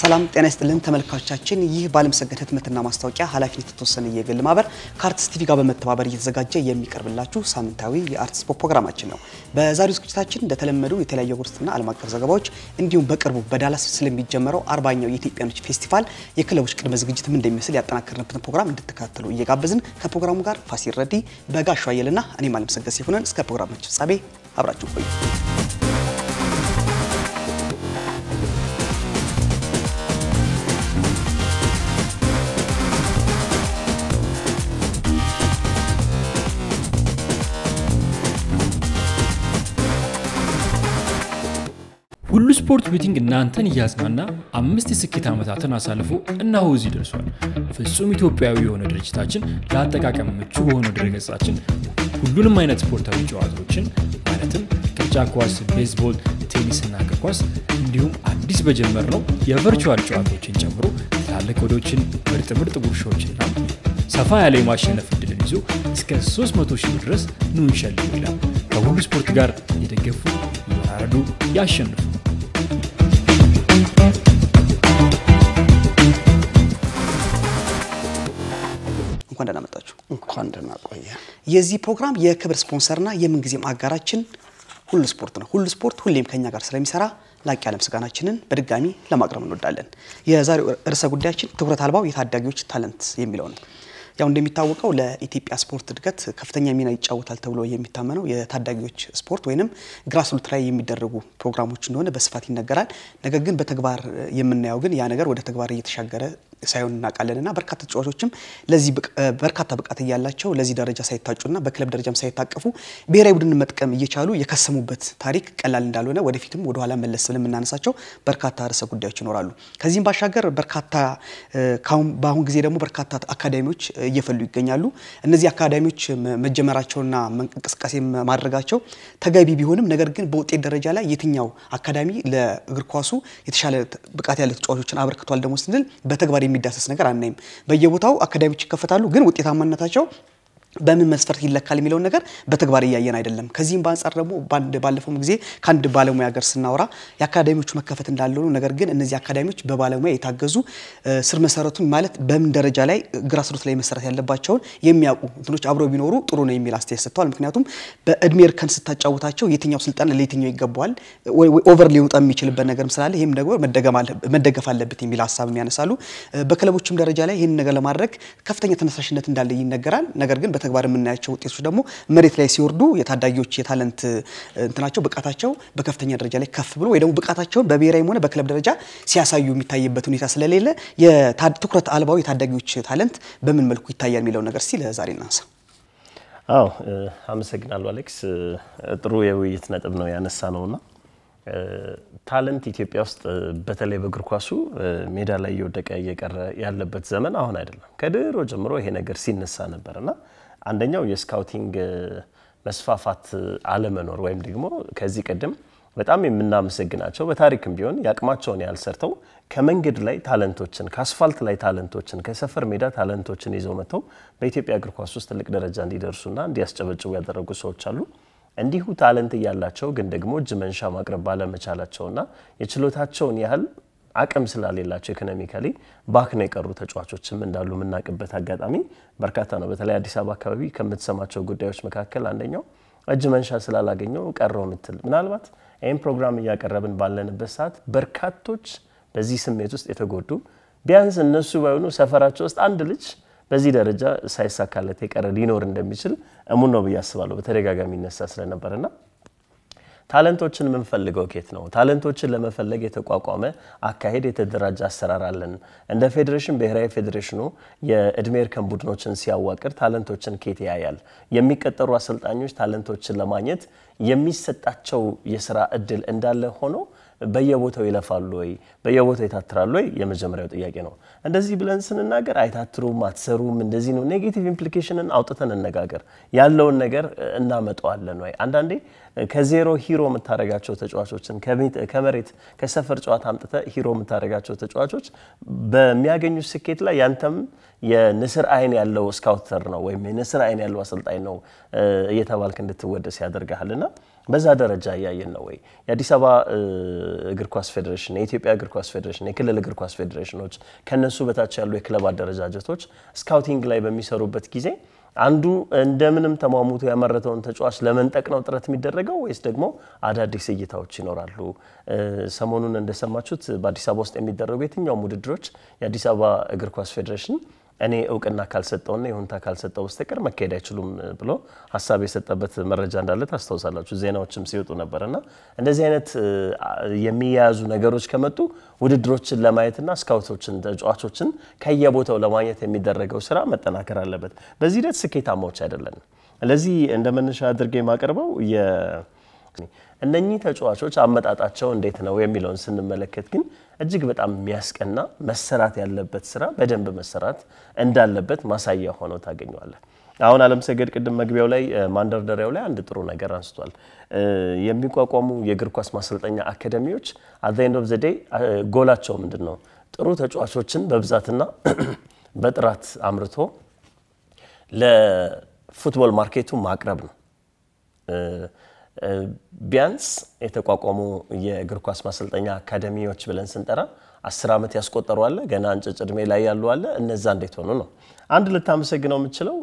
ሰላም ጤና ይስጥልን ተመልካቾቻችን፣ ይህ ባለምሰገድ ህትመትና ማስታወቂያ ኃላፊነት የተወሰነ የግል ማህበር ከአርትስ ቲቪ ጋር በመተባበር እየተዘጋጀ የሚቀርብላችሁ ሳምንታዊ የአርትስ ፕሮግራማችን ነው። በዛሬው ዝግጅታችን እንደተለመዱ የተለያዩ አህጉርና ዓለም አቀፍ ዘገባዎች እንዲሁም በቅርቡ በዳላስ ስለሚጀመረው አርባኛው የኢትዮጵያኖች ፌስቲቫል የክለቦች ቅድመ ዝግጅት ምን እንደሚመስል ያጠናከርንበትን ፕሮግራም እንድትከታተሉ እየጋበዝን ከፕሮግራሙ ጋር ፋሲል ረዲ፣ በጋሻው አየልና እኔ ማለምሰገድ ሲሆነን እስከ ፕሮግራማችን ፍጻሜ አብራችሁ ቆዩ። ስፖርት ቤቲንግ እናንተን እያዝናና አምስት የስኬት ዓመታትን አሳልፎ እናሆ እዚህ ደርሷል። ፍጹም ኢትዮጵያዊ የሆነ ድርጅታችን ለአጠቃቀም ምቹ በሆነ ድረገጻችን ሁሉንም አይነት ስፖርታዊ ጨዋታዎችን ማለትም ቅርጫ ኳስ፣ ቤዝቦል፣ ቴኒስ እና እግር ኳስ እንዲሁም አዲስ በጀመር ነው የቨርቹዋል ጨዋታዎችን ጨምሮ ትላልቅ ወዶችን፣ ምርጥ ምርጥ ጉርሾችና ሰፋ ያለ የማሸነፍ እድልን ይዞ እስከ 300 ሺህ ድረስ ኑ ይላል። ከሁሉ ስፖርት ጋር የደገፉ ያራዱ፣ ያሸንፉ። እንኳን ደህና መጣችሁ። እንኳን ደህና ቆየ። የዚህ ፕሮግራም የክብር ስፖንሰርና የምንጊዜም አጋራችን ሁሉ ስፖርት ነው። ሁሉ ስፖርት ሁሌም ከኛ ጋር ስለሚሰራ ላቅ ያለ ምስጋናችንን በድጋሚ ለማቅረብ እንወዳለን። የዛሬው ርዕሰ ጉዳያችን ትኩረት አልባው የታዳጊዎች ታለንት የሚለው ነው። ያው እንደሚታወቀው ለኢትዮጵያ ስፖርት እድገት ከፍተኛ ሚና ይጫወታል ተብሎ የሚታመነው የታዳጊዎች ስፖርት ወይንም ግራስሩት ላይ የሚደረጉ ፕሮግራሞች እንደሆነ በስፋት ይነገራል። ነገር ግን በተግባር የምናየው ግን ያ ነገር ወደ ተግባር እየተሻገረ ሳይሆን እናውቃለን እና በርካታ ተጫዋቾችም ለዚህ በርካታ ብቃት እያላቸው ለዚህ ደረጃ ሳይታጩና በክለብ ደረጃም ሳይታቀፉ ብሔራዊ ቡድን መጥቀም እየቻሉ የከሰሙበት ታሪክ ቀላል እንዳልሆነ ወደፊትም ወደኋላ መለስ ብለን የምናነሳቸው በርካታ ርዕሰ ጉዳዮች ይኖራሉ። ከዚህም ባሻገር በርካታ በአሁን ጊዜ ደግሞ በርካታ አካዳሚዎች እየፈሉ ይገኛሉ። እነዚህ አካዳሚዎች መጀመራቸውና እንቅስቃሴ ማድረጋቸው ተገቢ ቢሆንም ነገር ግን በውጤት ደረጃ ላይ የትኛው አካዳሚ ለእግር ኳሱ የተሻለ ብቃት ያለ ተጫዋቾችን አበርክቷል ደግሞ ስንል በተግባር የሚዳሰስ ነገር አናይም። በየቦታው አካዳሚዎች ይከፈታሉ፣ ግን ውጤታማነታቸው በምን መስፈርት ይለካል የሚለውን ነገር በተግባር እያየን አይደለም። ከዚህም በአንጻር ደግሞ ባለፈውም ጊዜ ከአንድ ባለሙያ ጋር ስናወራ የአካዳሚዎቹ መከፈት እንዳለ ነው። ነገር ግን እነዚህ አካዳሚዎች በባለሙያ የታገዙ ስር መሰረቱን ማለት በምን ደረጃ ላይ ግራስሮት ላይ መሰረት ያለባቸውን የሚያውቁ እንትኖች አብረው ቢኖሩ ጥሩ ነው የሚል አስተያየት ሰጥተዋል። ምክንያቱም በእድሜ እርከን ስታጫውታቸው የትኛው ስልጠና ለየትኛው ይገባዋል ኦቨር ሊወጣ የሚችልበት ነገርም ስላለ ይህም ደግሞ መደገፍ አለበት የሚል ሀሳብ የሚያነሳሉ። በክለቦችም ደረጃ ላይ ይህን ነገር ለማድረግ ከፍተኛ ተነሳሽነት እንዳለ ይነገራል። ነገር ግን በተግባር የምናያቸው ውጤቶች ደግሞ መሬት ላይ ሲወርዱ የታዳጊዎች የታለንት እንትናቸው ብቃታቸው በከፍተኛ ደረጃ ላይ ከፍ ብሎ ወይ ደግሞ ብቃታቸውን በብሔራዊም ሆነ በክለብ ደረጃ ሲያሳዩ የሚታይበት ሁኔታ ስለሌለ ትኩረት አልባው የታዳጊዎች ታለንት በምን መልኩ ይታያል የሚለው ነገር እስቲ ለዛሬ እናንሳ። አዎ አመሰግናለሁ አሌክስ። ጥሩ የውይይት ነጥብ ነው ያነሳ ነውና ታለንት ኢትዮጵያ ውስጥ በተለይ በእግር ኳሱ ሜዳ ላይ እየወደቀ እየቀረ ያለበት ዘመን አሁን አይደለም። ከድሮ ጀምሮ ይሄ ነገር ሲነሳ ነበርና አንደኛው የስካውቲንግ መስፋፋት አለመኖር ወይም ደግሞ ከዚህ ቀደም በጣም የምናመሰግናቸው በታሪክም ቢሆን የአቅማቸውን ያህል ሰርተው ከመንገድ ላይ ታለንቶችን ከአስፋልት ላይ ታለንቶችን ከሰፈር ሜዳ ታለንቶችን ይዘው መጥተው በኢትዮጵያ እግር ኳስ ውስጥ ትልቅ ደረጃ እንዲደርሱና እንዲያስጨበጭቡ ያደረጉ ሰዎች አሉ። እንዲሁ ታለንት እያላቸው ግን ደግሞ እጅ መንሻ ማቅረብ ባለመቻላቸውና የችሎታቸውን ያህል አቅም ስላሌላቸው ኢኮኖሚካሊ ባክ ነው የቀሩ ተጫዋቾችም እንዳሉ የምናውቅበት አጋጣሚ በርካታ ነው። በተለይ አዲስ አበባ አካባቢ ከምትሰማቸው ጉዳዮች መካከል አንደኛው እጅ መንሻ ስላላገኘው ቀረው ምትል ምናልባት ይህም ፕሮግራም እያቀረብን ባለንበት ሰዓት በርካቶች በዚህ ስሜት ውስጥ የተጎዱ ቢያንስ እነሱ ባይሆኑ ሰፈራቸው ውስጥ አንድ ልጅ በዚህ ደረጃ ሳይሳካለት የቀረ ሊኖር እንደሚችል እሙን ነው ብዬ አስባለሁ። በተደጋጋሚ ይነሳ ስለነበረና ታለንቶችን የምንፈልገው ኬት ነው? ታለንቶችን ለመፈለግ የተቋቋመ አካሄድ፣ የተደራጀ አሰራር አለን። እንደ ፌዴሬሽን ብሔራዊ ፌዴሬሽኑ የእድሜ እርከን ቡድኖችን ሲያዋቅር ታለንቶችን ኬት ያያል? የሚቀጠሩ አሰልጣኞች ታለንቶችን ለማግኘት የሚሰጣቸው የስራ እድል እንዳለ ሆኖ በየቦታው ይለፋሉ ወይ? በየቦታው ይታትራሉ ወይ? የመጀመሪያው ጥያቄ ነው። እንደዚህ ብለን ስንናገር አይታትሩም፣ አትሰሩም፣ እንደዚህ ነው ኔጌቲቭ ኢምፕሊኬሽንን አውጥተን እንነጋገር፣ ያለውን ነገር እናመጣዋለን ወይ? አንዳንዴ ከዜሮ ሂሮ የምታደርጋቸው ተጫዋቾችን ከመሬት ከሰፈር ጨዋታ አምጥተ ሂሮ የምታደርጋቸው ተጫዋቾች በሚያገኙ ስኬት ላይ ያንተም የንስር አይን ያለው ስካውተር ነው ወይም የንስር አይን ያለው አሰልጣኝ ነው እየተባልክ እንድትወደስ ያደርግሃልና በዛ ደረጃ እያየን ነው ወይ? የአዲስ አበባ እግር ኳስ ፌዴሬሽን፣ የኢትዮጵያ እግር ኳስ ፌዴሬሽን፣ የክልል እግር ኳስ ፌዴሬሽኖች ከነሱ በታች ያሉ የክለብ አደረጃጀቶች ስካውቲንግ ላይ በሚሰሩበት ጊዜ አንዱ እንደምንም ተሟሙቶ ያመረተውን ተጫዋች ለመንጠቅ ነው ጥረት የሚደረገው ወይስ ደግሞ አዳዲስ እይታዎች ይኖራሉ? ሰሞኑን እንደሰማችሁት በአዲስ አበባ ውስጥ የሚደረጉ የትኛውም ውድድሮች የአዲስ አበባ እግር ኳስ ፌዴሬሽን እኔ እውቅና ካልሰጠውና ይሁንታ ካልሰጠው በስተቀር መካሄድ አይችሉም ብሎ ሀሳብ የሰጠበት መረጃ እንዳለ ታስታውሳላችሁ። ዜናዎችም ሲወጡ ነበር እና እንደዚህ አይነት የሚያያዙ ነገሮች ከመጡ ውድድሮችን ለማየትና ስካውቶችን ተጫዋቾችን ከየቦታው ለማግኘት የሚደረገው ስራ መጠናከር አለበት። በዚህ ሂደት ስኬታማዎች አይደለን። ለዚህ እንደ መነሻ አድርጌ የማቀርበው እነኚህ ተጫዋቾች አመጣጣቸው እንዴት ነው የሚለውን ስንመለከት ግን እጅግ በጣም የሚያስቀና መሰራት ያለበት ስራ በደንብ መሰራት እንዳለበት ማሳያ ሆኖ ታገኘዋለ አሁን አለም ሰገድ ቅድም መግቢያው ላይ ማንደርደሪያው ላይ አንድ ጥሩ ነገር አንስቷል። የሚቋቋሙ የእግር ኳስ ማሰልጠኛ አካደሚዎች አት ኤንድ ኦፍ ዘ ዴይ ጎላቸው ምንድን ነው? ጥሩ ተጫዋቾችን በብዛትና በጥራት አምርቶ ለፉትቦል ማርኬቱ ማቅረብ ነው። ቢያንስ የተቋቋሙ የእግር ኳስ ማሰልጠኛ አካደሚዎች ብለን ስንጠራ አስር ዓመት ያስቆጠሩ አለ፣ ገና እንጭጭ እድሜ ላይ ያሉ አለ። እነዛ እንዴት ሆኑ ነው። አንድ ልታመሰግነው የምችለው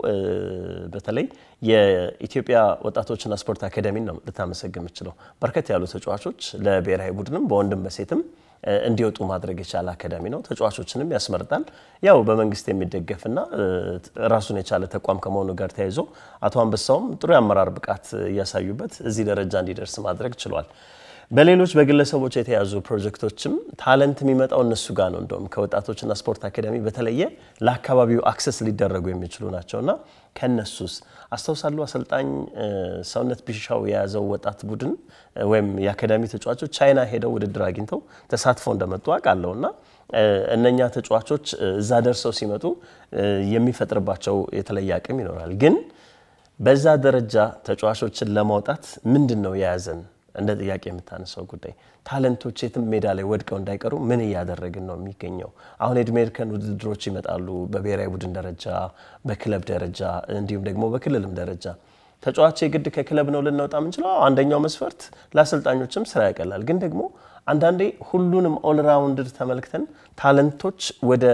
በተለይ የኢትዮጵያ ወጣቶችና ስፖርት አካደሚን ነው ልታመሰግን የምችለው። በርከት ያሉ ተጫዋቾች ለብሔራዊ ቡድንም በወንድም በሴትም እንዲወጡ ማድረግ የቻለ አካዳሚ ነው። ተጫዋቾችንም ያስመርጣል። ያው በመንግስት የሚደገፍና ራሱን የቻለ ተቋም ከመሆኑ ጋር ተያይዞ አቶ አንበሳውም ጥሩ የአመራር ብቃት እያሳዩበት እዚህ ደረጃ እንዲደርስ ማድረግ ችሏል። በሌሎች በግለሰቦች የተያዙ ፕሮጀክቶችም ታለንት የሚመጣው እነሱ ጋር ነው። እንደውም ከወጣቶችና ስፖርት አካዳሚ በተለየ ለአካባቢው አክሰስ ሊደረጉ የሚችሉ ናቸው እና ከነሱስ አስታውሳለሁ አሰልጣኝ ሰውነት ቢሻው የያዘው ወጣት ቡድን ወይም የአካዳሚ ተጫዋቾች ቻይና ሄደው ውድድር አግኝተው ተሳትፈው እንደመጡ አውቃለሁ እና እነኛ ተጫዋቾች እዛ ደርሰው ሲመጡ የሚፈጥርባቸው የተለየ አቅም ይኖራል። ግን በዛ ደረጃ ተጫዋቾችን ለማውጣት ምንድን ነው የያዘን እንደ ጥያቄ የምታነሳው ጉዳይ ታለንቶች የትም ሜዳ ላይ ወድቀው እንዳይቀሩ ምን እያደረግን ነው የሚገኘው? አሁን የዕድሜ ውድድሮች ይመጣሉ፣ በብሔራዊ ቡድን ደረጃ፣ በክለብ ደረጃ እንዲሁም ደግሞ በክልልም ደረጃ ተጫዋች የግድ ከክለብ ነው ልናወጣ የምንችለው። አንደኛው መስፈርት ለአሰልጣኞችም ስራ ያቀላል። ግን ደግሞ አንዳንዴ ሁሉንም ኦልራውንድር ተመልክተን ታለንቶች ወደ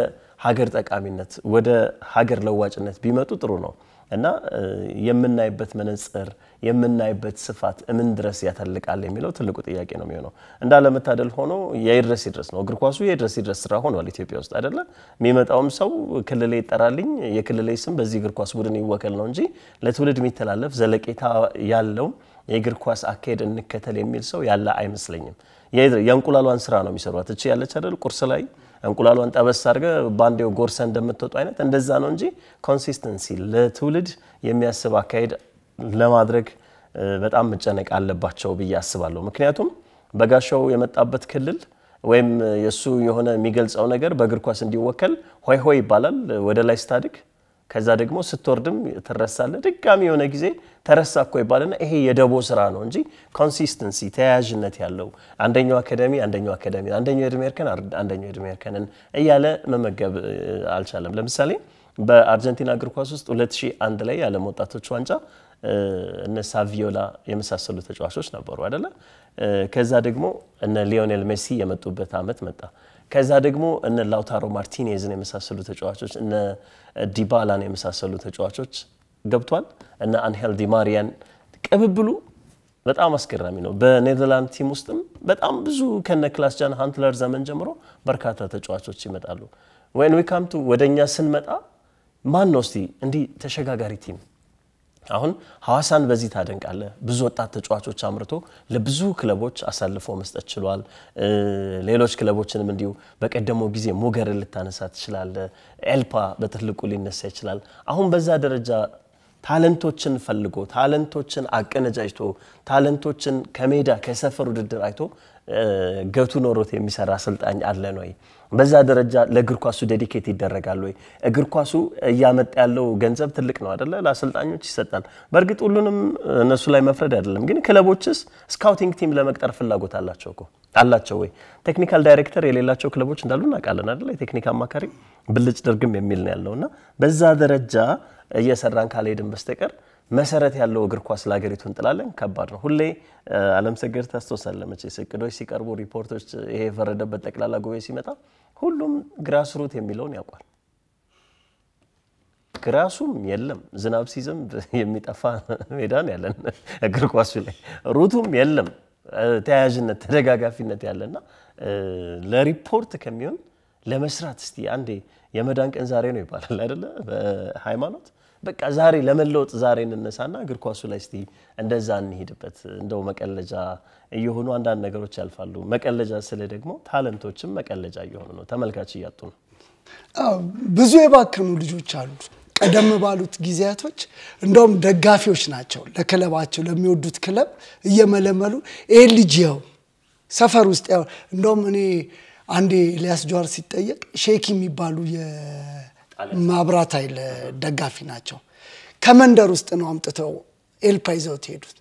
ሀገር ጠቃሚነት፣ ወደ ሀገር ለዋጭነት ቢመጡ ጥሩ ነው። እና የምናይበት መነጽር የምናይበት ስፋት እምን ድረስ ያተልቃል የሚለው ትልቁ ጥያቄ ነው የሚሆነው። እንዳለመታደል ሆኖ የይድረስ ይድረስ ነው እግር ኳሱ የይድረስ ይድረስ ስራ ሆኗል ኢትዮጵያ ውስጥ አይደለ። የሚመጣውም ሰው ክልሌ ይጠራልኝ፣ የክልሌ ስም በዚህ እግር ኳስ ቡድን ይወከል ነው እንጂ ለትውልድ የሚተላለፍ ዘለቄታ ያለው የእግር ኳስ አካሄድ እንከተል የሚል ሰው ያለ አይመስለኝም። የእንቁላሏን ስራ ነው የሚሰሯት። እቺ ያለች አይደል ቁርስ ላይ እንቁላሏን ጠበስ አድርገ በአንዴው ጎርሰ እንደምትወጡ አይነት እንደዛ ነው እንጂ ኮንሲስተንሲ ለትውልድ የሚያስብ አካሄድ ለማድረግ በጣም መጨነቅ አለባቸው ብዬ አስባለሁ። ምክንያቱም በጋሻው የመጣበት ክልል ወይም የእሱ የሆነ የሚገልጸው ነገር በእግር ኳስ እንዲወከል ሆይ ሆይ ይባላል። ወደ ላይ ስታድግ ከዛ ደግሞ ስትወርድም ትረሳለ። ድጋሚ የሆነ ጊዜ ተረሳ እኮ ይባልና ይሄ የደቦ ስራ ነው እንጂ ኮንሲስተንሲ ተያያዥነት ያለው አንደኛው አካደሚ አንደኛው አካደሚ አንደኛው የዕድሜ እርከን አንደኛው የዕድሜ እርከንን እያለ መመገብ አልቻለም። ለምሳሌ በአርጀንቲና እግር ኳስ ውስጥ 2001 ላይ የዓለም ወጣቶች ዋንጫ እነ ሳቪዮላ የመሳሰሉ ተጫዋቾች ነበሩ አይደለ? ከዛ ደግሞ እነ ሊዮኔል ሜሲ የመጡበት አመት መጣ። ከዛ ደግሞ እነ ላውታሮ ማርቲኔዝን የመሳሰሉ ተጫዋቾች እነ ዲባላን የመሳሰሉ ተጫዋቾች ገብቷል። እነ አንሄል ዲማሪያን ቅብብሉ በጣም አስገራሚ ነው። በኔዘርላንድ ቲም ውስጥም በጣም ብዙ ከነ ክላስጃን ሃንትለር ዘመን ጀምሮ በርካታ ተጫዋቾች ይመጣሉ። ወይን ዊካምቱ ወደኛ ወደ እኛ ስንመጣ ማን ነው እስቲ እንዲህ ተሸጋጋሪ ቲም አሁን ሐዋሳን በዚህ ታደንቃለ። ብዙ ወጣት ተጫዋቾች አምርቶ ለብዙ ክለቦች አሳልፎ መስጠት ችሏል። ሌሎች ክለቦችንም እንዲሁ በቀደመው ጊዜ ሞገር ልታነሳ ትችላለ። ኤልፓ በትልቁ ሊነሳ ይችላል። አሁን በዛ ደረጃ ታለንቶችን ፈልጎ ታለንቶችን አቀነጃጅቶ ታለንቶችን ከሜዳ ከሰፈር ውድድር አይቶ ገቱ ኖሮት የሚሰራ አሰልጣኝ አለን ወይ? በዛ ደረጃ ለእግር ኳሱ ዴዲኬት ይደረጋል ወይ? እግር ኳሱ እያመጣ ያለው ገንዘብ ትልቅ ነው አደለ? ለአሰልጣኞች ይሰጣል። በእርግጥ ሁሉንም እነሱ ላይ መፍረድ አይደለም፣ ግን ክለቦችስ ስካውቲንግ ቲም ለመቅጠር ፍላጎት አላቸው እኮ አላቸው ወይ? ቴክኒካል ዳይሬክተር የሌላቸው ክለቦች እንዳሉ እናውቃለን አደለ? የቴክኒክ አማካሪ ብልጭ ድርግም የሚል ነው ያለው እና በዛ ደረጃ እየሰራን ካልሄድን በስተቀር መሰረት ያለው እግር ኳስ ለሀገሪቱ እንጥላለን። ከባድ ነው። ሁሌ አለም ሰገድ ታስታውሳለህ መቼስ እቅዶች ሲቀርቡ ሪፖርቶች፣ ይሄ የፈረደበት ጠቅላላ ጉባኤ ሲመጣ ሁሉም ግራስሩት የሚለውን ያውቋል። ግራሱም የለም ዝናብ ሲዘንብ የሚጠፋ ሜዳን ያለን እግር ኳሱ ላይ ሩቱም የለም ተያያዥነት ተደጋጋፊነት ያለና ለሪፖርት ከሚሆን ለመስራት እስቲ አንዴ የመዳን ቀን ዛሬ ነው ይባላል አይደለ በሃይማኖት በቃ ዛሬ ለመለወጥ ዛሬ እንነሳና እግር ኳሱ ላይ እስቲ እንደዛ እንሄድበት። እንደው መቀለጃ እየሆኑ አንዳንድ ነገሮች ያልፋሉ። መቀለጃ ስለ ደግሞ ታለንቶችም መቀለጃ እየሆኑ ነው፣ ተመልካች እያጡ ነው። ብዙ የባከኑ ልጆች አሉ። ቀደም ባሉት ጊዜያቶች እንደውም ደጋፊዎች ናቸው ለክለባቸው ለሚወዱት ክለብ እየመለመሉ ይህ ልጅ ያው ሰፈር ውስጥ ያው እንደውም እኔ አንዴ ኤልያስ ጀዋር ሲጠየቅ ሼክ የሚባሉ ማብራት ኃይል ደጋፊ ናቸው። ከመንደር ውስጥ ነው አምጥተው ኤልፓ ይዘውት ሄዱት።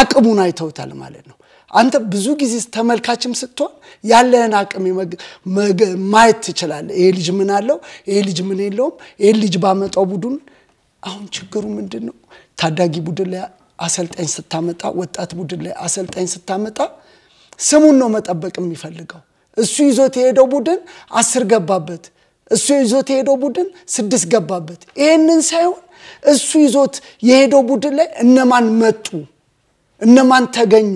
አቅሙን አይተውታል ማለት ነው። አንተ ብዙ ጊዜ ተመልካችም ስትሆን ያለህን አቅም ማየት ትችላለ ይሄ ልጅ ምን አለው? ይሄ ልጅ ምን የለውም? ይሄ ልጅ ባመጣው ቡድን አሁን ችግሩ ምንድን ነው? ታዳጊ ቡድን ላይ አሰልጣኝ ስታመጣ፣ ወጣት ቡድን ላይ አሰልጣኝ ስታመጣ ስሙን ነው መጠበቅ የሚፈልገው። እሱ ይዞት የሄደው ቡድን አስር ገባበት እሱ ይዞት የሄደው ቡድን ስድስት ገባበት። ይህንን ሳይሆን እሱ ይዞት የሄደው ቡድን ላይ እነማን መጡ፣ እነማን ተገኙ፣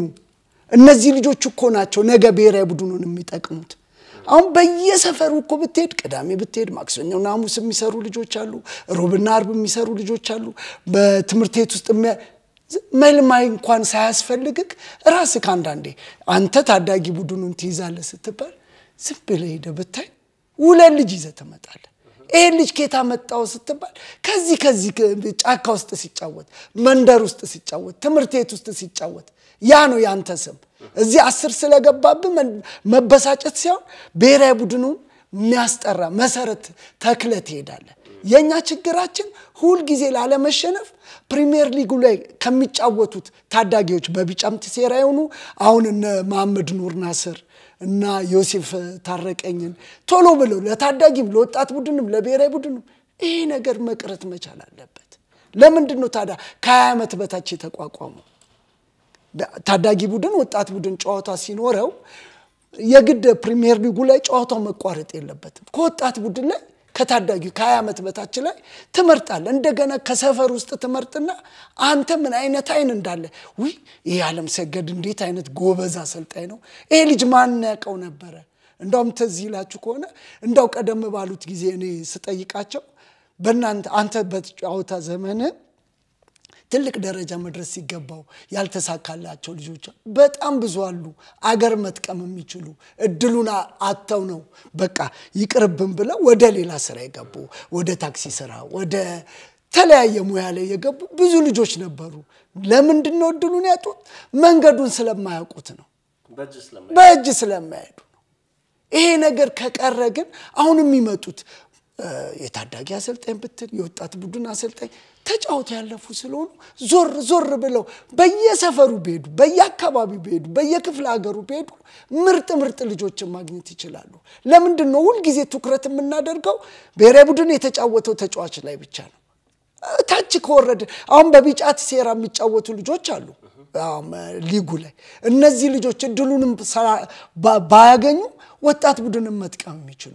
እነዚህ ልጆች እኮ ናቸው ነገ ብሔራዊ ቡድኑን የሚጠቅሙት። አሁን በየሰፈሩ እኮ ብትሄድ ቅዳሜ ብትሄድ ማክሰኛው ናሙስ የሚሰሩ ልጆች አሉ፣ ሮብና አርብ የሚሰሩ ልጆች አሉ። በትምህርት ቤት ውስጥ መልማይ እንኳን ሳያስፈልግክ ራስህ አንዳንዴ አንተ ታዳጊ ቡድኑን ትይዛለ ስትባል ዝም ብለህ ብታይ ውለን ልጅ ይዘህ ትመጣለህ። ይሄን ልጅ ኬታ መጣው ስትባል ከዚህ ከዚህ ጫካ ውስጥ ሲጫወት፣ መንደር ውስጥ ሲጫወት፣ ትምህርት ቤት ውስጥ ሲጫወት፣ ያ ነው ያንተ ስም። እዚህ አስር ስለገባብ መበሳጨት ሲሆን ብሔራዊ ቡድኑ የሚያስጠራ መሰረት ተክለ ትሄዳለህ። የእኛ ችግራችን ሁልጊዜ ላለመሸነፍ ፕሪሚየር ሊጉ ላይ ከሚጫወቱት ታዳጊዎች በቢጫም ትሴራ የሆኑ አሁን እነ መሐመድ ኑር ናስር እና ዮሴፍ ታረቀኝን ቶሎ ብለው ለታዳጊም ለወጣት ቡድንም ለብሔራዊ ቡድንም ይሄ ነገር መቅረት መቻል አለበት። ለምንድን ነው ታዲያ ከሀያ ዓመት በታች የተቋቋመው ታዳጊ ቡድን ወጣት ቡድን ጨዋታ ሲኖረው የግድ ፕሪሚየር ሊጉ ላይ ጨዋታው መቋረጥ የለበትም። ከወጣት ቡድን ላይ ከታዳጊ ከ20 ዓመት በታች ላይ ትመርጣለ እንደገና ከሰፈር ውስጥ ትመርጥና አንተ ምን አይነት አይን እንዳለ ውይ ይህ አለም ሰገድ እንዴት አይነት ጎበዝ አሰልጣኝ ነው፣ ይሄ ልጅ ማን ያቀው ነበረ። እንዳውም ተዚህ ይላችሁ ከሆነ እንዳው ቀደም ባሉት ጊዜ እኔ ስጠይቃቸው በእናንተ አንተ በጨዋታ ዘመንህ ትልቅ ደረጃ መድረስ ሲገባው ያልተሳካላቸው ልጆች በጣም ብዙ አሉ። አገር መጥቀም የሚችሉ እድሉን አጥተው ነው በቃ ይቅርብን ብለው ወደ ሌላ ስራ የገቡ ወደ ታክሲ ስራ፣ ወደ ተለያየ ሙያ ላይ የገቡ ብዙ ልጆች ነበሩ። ለምንድን ነው እድሉን ያጡት? መንገዱን ስለማያውቁት ነው፣ በእጅ ስለማያሄዱ ነው። ይሄ ነገር ከቀረ ግን አሁን የሚመጡት የታዳጊ አሰልጣኝ ብትል የወጣት ቡድን አሰልጣኝ ተጫውቶ ያለፉ ስለሆኑ ዞር ዞር ብለው በየሰፈሩ ቢሄዱ፣ በየአካባቢው ቢሄዱ፣ በየክፍለ ሀገሩ ቢሄዱ ምርጥ ምርጥ ልጆችን ማግኘት ይችላሉ። ለምንድን ነው ሁልጊዜ ትኩረት የምናደርገው ብሔራዊ ቡድን የተጫወተው ተጫዋች ላይ ብቻ ነው? ታች ከወረድ አሁን በቢጫ ሴራ የሚጫወቱ ልጆች አሉ ሊጉ ላይ እነዚህ ልጆች እድሉንም ባያገኙ ወጣት ቡድንን መጥቀም የሚችሉ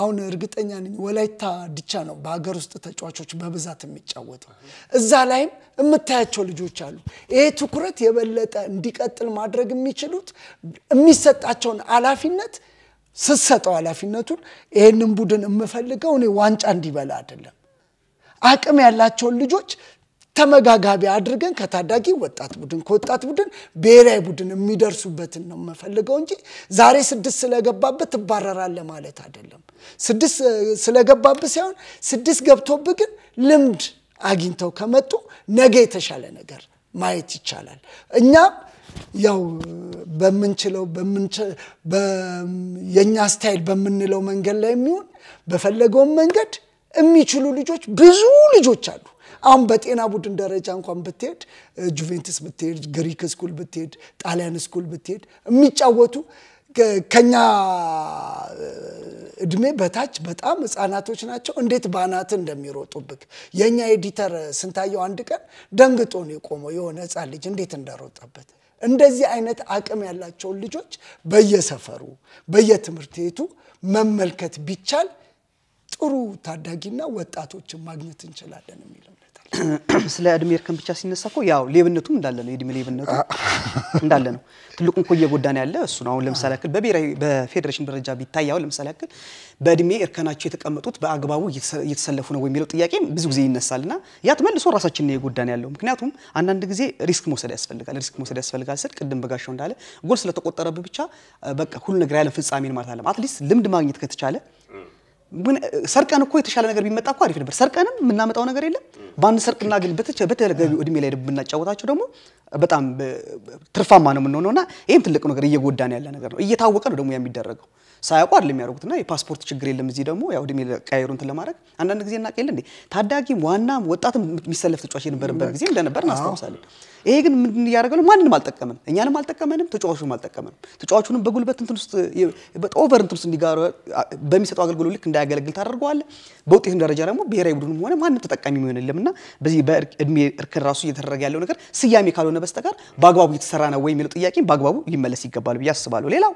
አሁን እርግጠኛ ነኝ ወላይታ ድቻ ነው በሀገር ውስጥ ተጫዋቾች በብዛት የሚጫወተው። እዛ ላይም የምታያቸው ልጆች አሉ። ይሄ ትኩረት የበለጠ እንዲቀጥል ማድረግ የሚችሉት የሚሰጣቸውን ኃላፊነት ስትሰጠው ኃላፊነቱን ይህንን ቡድን የምፈልገው እኔ ዋንጫ እንዲበላ አይደለም። አቅም ያላቸውን ልጆች ተመጋጋቢ አድርገን ከታዳጊ ወጣት ቡድን ከወጣት ቡድን ብሔራዊ ቡድን የሚደርሱበትን ነው የምፈልገው እንጂ ዛሬ ስድስት ስለገባበት ትባረራለ ማለት አይደለም። ስድስት ስለገባበት ሳይሆን ስድስት ገብቶብ ግን ልምድ አግኝተው ከመጡ ነገ የተሻለ ነገር ማየት ይቻላል። እኛም ያው በምንችለው የእኛ ስታይል በምንለው መንገድ ላይ የሚሆን በፈለገውን መንገድ የሚችሉ ልጆች ብዙ ልጆች አሉ። አሁን በጤና ቡድን ደረጃ እንኳን ብትሄድ ጁቬንትስ ብትሄድ፣ ግሪክ ስኩል ብትሄድ፣ ጣሊያን ስኩል ብትሄድ የሚጫወቱ ከኛ እድሜ በታች በጣም ህጻናቶች ናቸው። እንዴት በአናት እንደሚሮጡብክ የእኛ ኤዲተር ስንታየው አንድ ቀን ደንግጦ ነው የቆመው። የሆነ ህፃን ልጅ እንዴት እንደሮጠበት። እንደዚህ አይነት አቅም ያላቸውን ልጆች በየሰፈሩ በየትምህርት ቤቱ መመልከት ቢቻል ጥሩ ታዳጊና ወጣቶችን ማግኘት እንችላለን የሚለው ስለ እድሜ እርከን ብቻ ሲነሳ እኮ ያው ሌብነቱም እንዳለ ነው። የእድሜ ሌብነቱ እንዳለ ነው። ትልቁን እኮ እየጎዳን ያለ እሱ ነው። አሁን ለምሳሌ ያክል በብሔራዊ በፌዴሬሽን ደረጃ ቢታይ አሁን ለምሳሌ ያክል በእድሜ እርከናቸው የተቀመጡት በአግባቡ እየተሰለፉ ነው የሚለው ጥያቄ ብዙ ጊዜ ይነሳል እና ያ ተመልሶ ራሳችን ነው የጎዳን ያለው። ምክንያቱም አንዳንድ ጊዜ ሪስክ መውሰድ ያስፈልጋል። ሪስክ መውሰድ ያስፈልጋል ስል ቅድም በጋሻው እንዳለ ጎል ስለተቆጠረብህ ብቻ በቃ ሁሉ ነገር ያለ ፍጻሜን ማለት አለም አትሊስት ልምድ ማግኘት ከተቻለ ሰርቀን እኮ የተሻለ ነገር ቢመጣ እኮ አሪፍ ነበር። ሰርቀንም የምናመጣው ነገር የለም። በአንድ ሰርቅና ግን በተገቢ እድሜ ላይ ብናጫወታቸው ደግሞ በጣም ትርፋማ ነው የምንሆነው እና ይህም ትልቅ ነገር እየጎዳን ያለ ነገር ነው። እየታወቀ ነው ደግሞ የሚደረገው። ሳያውቁ አይደል የሚያደርጉት እና የፓስፖርት ችግር የለም። እዚህ ደግሞ ያው እድሜ ቀያየሩ እንትን ለማድረግ አንዳንድ ጊዜ እናቀል እንዴ ታዳጊም ዋናም ወጣትም የሚሰለፍ ተጫዋች የነበረበት ጊዜ እንደነበር እናስታውሳለን። ይሄ ግን ምንድን እያደረገ ነው? ማንንም አልጠቀመንም፣ እኛንም አልጠቀመንም፣ ተጫዋቹንም አልጠቀመንም። ተጫዋቹንም በጉልበት እንትን ውስጥ ኦቨር እንትን ውስጥ እንዲጋሩ በሚሰጠው አገልግሎት ልክ እንዳያገለግል ታደርገዋለህ። በውጤትም ደረጃ ደግሞ ብሔራዊ ቡድኑም ሆነ ማንም ተጠቃሚ የሚሆን የለም እና በዚህ በእድሜ እርከን ራሱ እየተደረገ ያለው ነገር ስያሜ ካልሆነ በስተቀር በአግባቡ እየተሰራ ነው ወይ የሚለው ጥያቄ በአግባቡ ሊመለስ ይገባል ብዬ አስባለሁ። ሌላው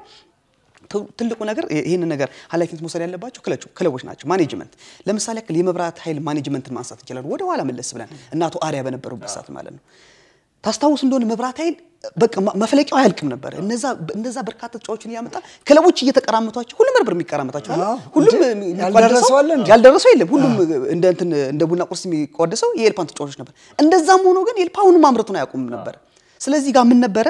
ትልቁ ነገር ይህንን ነገር ኃላፊነት መውሰድ ያለባቸው ክለቦች ናቸው። ማኔጅመንት ለምሳሌ ያክል የመብራት ኃይል ማኔጅመንትን ማንሳት እንችላለን። ወደ ኋላ መለስ ብለን እናቶ አሪያ በነበሩበት ሰዓት ማለት ነው። ታስታውስ እንደሆነ መብራት ኃይል በቃ መፍለቂያው አያልቅም ነበር። እነዛ በርካታ ተጫዋቾችን እያመጣ ክለቦች እየተቀራመቷቸው ሁሉም ነበር የሚቀራመቷቸው። ሁሉም ያልደረሰው የለም። ሁሉም እንደ እንትን እንደ ቡና ቁርስ የሚቋደሰው የኤልፓን ተጫዋቾች ነበር። እንደዛም ሆኖ ግን ኤልፓ ማምረቱን አያቆምም ነበር። ስለዚህ ጋር ምን ነበረ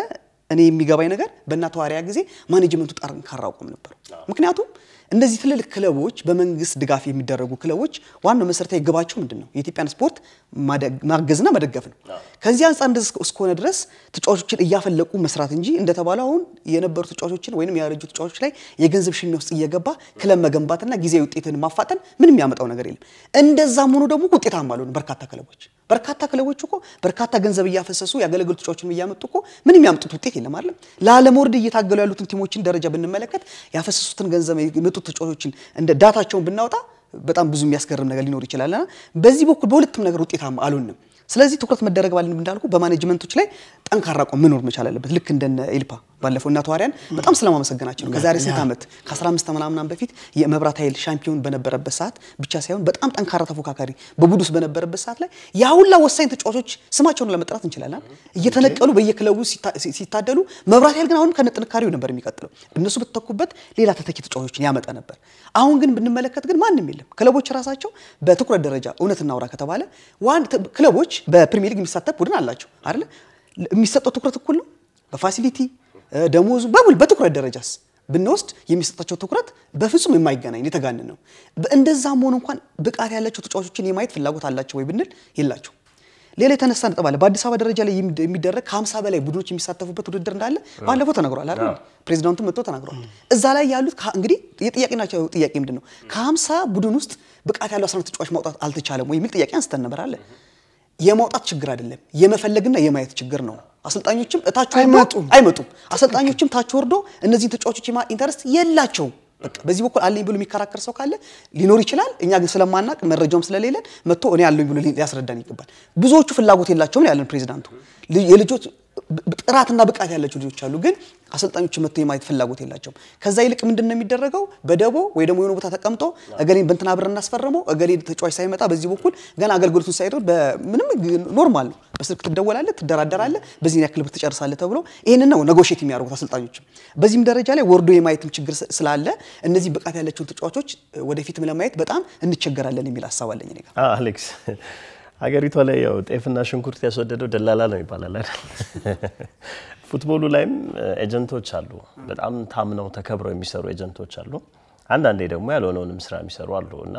እኔ የሚገባኝ ነገር በእናቷ አርያ ጊዜ ማኔጅመንቱ ጠንካራ አቋም ነበር። ምክንያቱም እነዚህ ትልልቅ ክለቦች በመንግስት ድጋፍ የሚደረጉ ክለቦች ዋናው መሰረታዊ ግባቸው ምንድን ነው? የኢትዮጵያን ስፖርት ማገዝና መደገፍ ነው። ከዚህ አንጻር እንደዚህ እስከሆነ ድረስ ተጫዋቾችን እያፈለቁ መስራት እንጂ እንደተባለው አሁን የነበሩ ተጫዋቾችን ወይም ያረጁ ተጫዋቾች ላይ የገንዘብ ሽሚያ ውስጥ እየገባ ክለብ መገንባትና ጊዜያዊ ውጤትን ማፋጠን ምንም ያመጣው ነገር የለም። እንደዛም ሆኖ ደግሞ ውጤታማ አልሆኑ በርካታ ክለቦች በርካታ ክለቦች እኮ በርካታ ገንዘብ እያፈሰሱ ያገለግሉ ተጫዋቾችን እያመጡ እኮ ምንም ያመጡት ውጤት የለም አለም ለአለመውረድ እየታገሉ ያሉትን ቲሞችን ደረጃ ብንመለከት ያፈሰሱትን ገንዘብ የሚወጡ ተጫዋቾችን እንደ ዳታቸውን ብናወጣ በጣም ብዙ የሚያስገርም ነገር ሊኖር ይችላልና በዚህ በኩል በሁለቱም ነገር ውጤታማ አልሆንም። ስለዚህ ትኩረት መደረግ ባለን እንዳልኩ በማኔጅመንቶች ላይ ጠንካራ አቋም መኖር መቻል አለበት ልክ እንደነ ኤልፓ ባለፈው እናት ዋሪያን በጣም ስለማመሰግናቸው ነው። ከዛሬ ስንት ዓመት ከ15 ምናምን በፊት የመብራት ኃይል ሻምፒዮን በነበረበት ሰዓት ብቻ ሳይሆን በጣም ጠንካራ ተፎካካሪ በቡድን በነበረበት ሰዓት ላይ ያ ወሳኝ ተጫዋቾች ስማቸውን ለመጥራት እንችላለን እየተነቀሉ በየክለቡ ሲታደሉ፣ መብራት ኃይል ግን አሁንም ከነ ጥንካሬው ነበር የሚቀጥለው። እነሱ በተተኩበት ሌላ ተተኪ ተጫዋቾችን ያመጣ ነበር። አሁን ግን ብንመለከት ግን ማንም የለም። ክለቦች ራሳቸው በትኩረት ደረጃ እውነት እናውራ ከተባለ ክለቦች በፕሪሚየር ሊግ የሚሳተፍ ቡድን አላቸው አይደለ? የሚሰጠው ትኩረት እኩል ነው በፋሲሊቲ ደሞዙ በሙሉ በትኩረት ደረጃስ ብንወስድ የሚሰጣቸው ትኩረት በፍጹም የማይገናኝ የተጋነ ነው። እንደዛም ሆኖ እንኳን ብቃት ያላቸው ተጫዋቾችን የማየት ፍላጎት አላቸው ወይ ብንል የላቸው። ሌላ የተነሳ ነጥብ አለ። በአዲስ አበባ ደረጃ ላይ የሚደረግ ከሀምሳ በላይ ቡድኖች የሚሳተፉበት ውድድር እንዳለ ባለፈው ተነግሯል አይደል? ፕሬዚዳንቱ መጥቶ ተናግሯል። እዛ ላይ ያሉት እንግዲህ የጥያቄ ናቸው። ጥያቄ ምንድን ነው? ከሀምሳ ቡድን ውስጥ ብቃት ያለው አስራ ተጫዋች ማውጣት አልተቻለም ወይ የሚል ጥያቄ አንስተን ነበር አለ የማውጣት ችግር አይደለም፣ የመፈለግና የማየት ችግር ነው። አሰልጣኞችም እታች ወርዶ አይመጡም። አሰልጣኞችም ታች ወርዶ እነዚህ ተጫዋቾች የማ ኢንተረስት የላቸውም። በቃ በዚህ በኩል አለኝ ብሎ የሚከራከር ሰው ካለ ሊኖር ይችላል። እኛ ግን ስለማናቅ መረጃውም ስለሌለን መጥቶ እኔ አለኝ ብሎ ሊያስረዳን ይገባል። ብዙዎቹ ፍላጎት የላቸውም ያለን ፕሬዚዳንቱ የልጆች ጥራትና ብቃት ያላቸው ልጆች አሉ፣ ግን አሰልጣኞች መጥቶ የማየት ፍላጎት የላቸውም። ከዛ ይልቅ ምንድን ነው የሚደረገው? በደቦ ወይ ደግሞ የሆነ ቦታ ተቀምጦ እገሌን በእንትና ብር እናስፈረመው፣ እገሌ ተጫዋች ሳይመጣ በዚህ በኩል ገና አገልግሎቱን ሳይደር ምንም ኖርማል ነው። በስልክ ትደወላለህ፣ ትደራደራለህ፣ በዚህ ያክል ብር ትጨርሳለህ ተብሎ ይህንን ነው ነጎሼት የሚያደርጉት አሰልጣኞችም። በዚህም ደረጃ ላይ ወርዶ የማየትም ችግር ስላለ እነዚህ ብቃት ያላቸውን ተጫዋቾች ወደፊትም ለማየት በጣም እንቸገራለን የሚል ሀሳብ አለኝ እኔ ጋር አሌክስ ሀገሪቷ ላይ ያው ጤፍና ሽንኩርት ያስወደደው ደላላ ነው ይባላል አይደል? ፉትቦሉ ላይም ኤጀንቶች አሉ። በጣም ታምነው ተከብረው የሚሰሩ ኤጀንቶች አሉ። አንዳንዴ ደግሞ ያልሆነውንም ስራ የሚሰሩ አሉ እና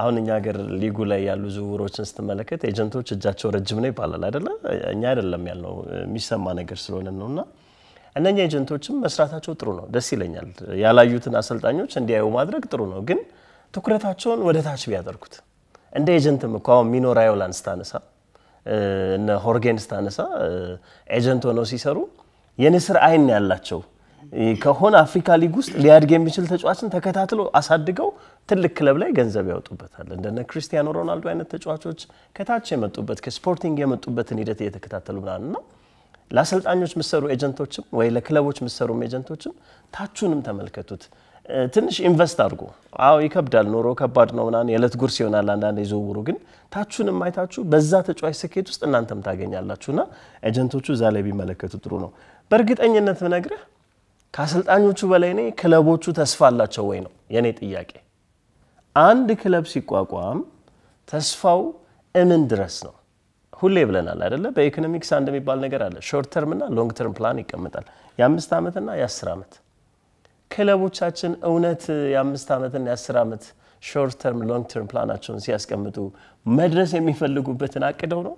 አሁን እኛ ሀገር ሊጉ ላይ ያሉ ዝውውሮችን ስትመለከት ኤጀንቶች እጃቸው ረጅም ነው ይባላል አይደለ? እኛ አይደለም ያልነው የሚሰማ ነገር ስለሆነ ነው እና እነኛ ኤጀንቶችም መስራታቸው ጥሩ ነው፣ ደስ ይለኛል። ያላዩትን አሰልጣኞች እንዲያዩ ማድረግ ጥሩ ነው። ግን ትኩረታቸውን ወደ ታች ቢያደርጉት እንደ ኤጀንትም እኮ አሁን ሚኖ ራዮላን ስታነሳ እነ ሆርጌን ስታነሳ ኤጀንት ሆነው ሲሰሩ የንስር አይን ያላቸው ከሆነ አፍሪካ ሊግ ውስጥ ሊያድግ የሚችል ተጫዋችን ተከታትሎ አሳድገው ትልቅ ክለብ ላይ ገንዘብ ያወጡበታል። እንደነ ክሪስቲያኖ ሮናልዶ አይነት ተጫዋቾች ከታች የመጡበት ከስፖርቲንግ የመጡበትን ሂደት እየተከታተሉ ምናምን ነው። ለአሰልጣኞች ምሰሩ ኤጀንቶችም ወይ ለክለቦች ምሰሩም ኤጀንቶችም ታችሁንም ተመልከቱት። ትንሽ ኢንቨስት አድርጎ አዎ ይከብዳል፣ ኑሮ ከባድ ነው ምናምን የዕለት ጉርስ ይሆናል አንዳንድ የዝውውሩ ግን ታችሁንም አይታችሁ በዛ ተጫዋች ስኬት ውስጥ እናንተም ታገኛላችሁና ኤጀንቶቹ እዛ ላይ ቢመለከቱ ጥሩ ነው። በእርግጠኝነት ነግረህ ከአሰልጣኞቹ በላይ እኔ ክለቦቹ ተስፋ አላቸው ወይ ነው የእኔ ጥያቄ። አንድ ክለብ ሲቋቋም ተስፋው እምን ድረስ ነው? ሁሌ ብለናል አይደለ? በኢኮኖሚክስ አንድ የሚባል ነገር አለ። ሾርት ተርምና ሎንግ ተርም ፕላን ይቀመጣል። የአምስት ዓመትና የአስር ዓመት ክለቦቻችን እውነት የአምስት ዓመትና የአስር ዓመት ሾርት ተርም ሎንግ ተርም ፕላናቸውን ሲያስቀምጡ መድረስ የሚፈልጉበትን አቅደው ነው።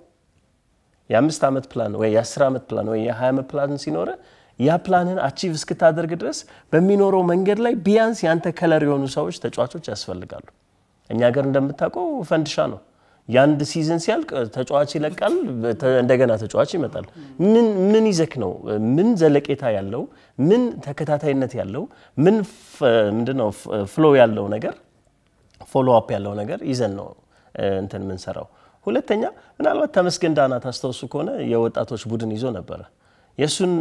የአምስት ዓመት ፕላን ወይ የአስር ዓመት ፕላን ወይ የሀያ ዓመት ፕላን ሲኖረ ያ ፕላንን አቺቭ እስክታደርግ ድረስ በሚኖረው መንገድ ላይ ቢያንስ ያንተ ከለር የሆኑ ሰዎች፣ ተጫዋቾች ያስፈልጋሉ። እኛ ገር እንደምታውቀው ፈንድሻ ነው። የአንድ ሲዝን ሲያልቅ ተጫዋች ይለቃል፣ እንደገና ተጫዋች ይመጣል። ምን ምን ይዘክ ነው? ምን ዘለቄታ ያለው ምን ተከታታይነት ያለው ምን ምንድነው ፍሎ ያለው ነገር ፎሎ አፕ ያለው ነገር ይዘን ነው እንትን የምንሰራው። ሁለተኛ ምናልባት ተመስገን ዳና ታስታውሱ ከሆነ የወጣቶች ቡድን ይዞ ነበረ። የእሱን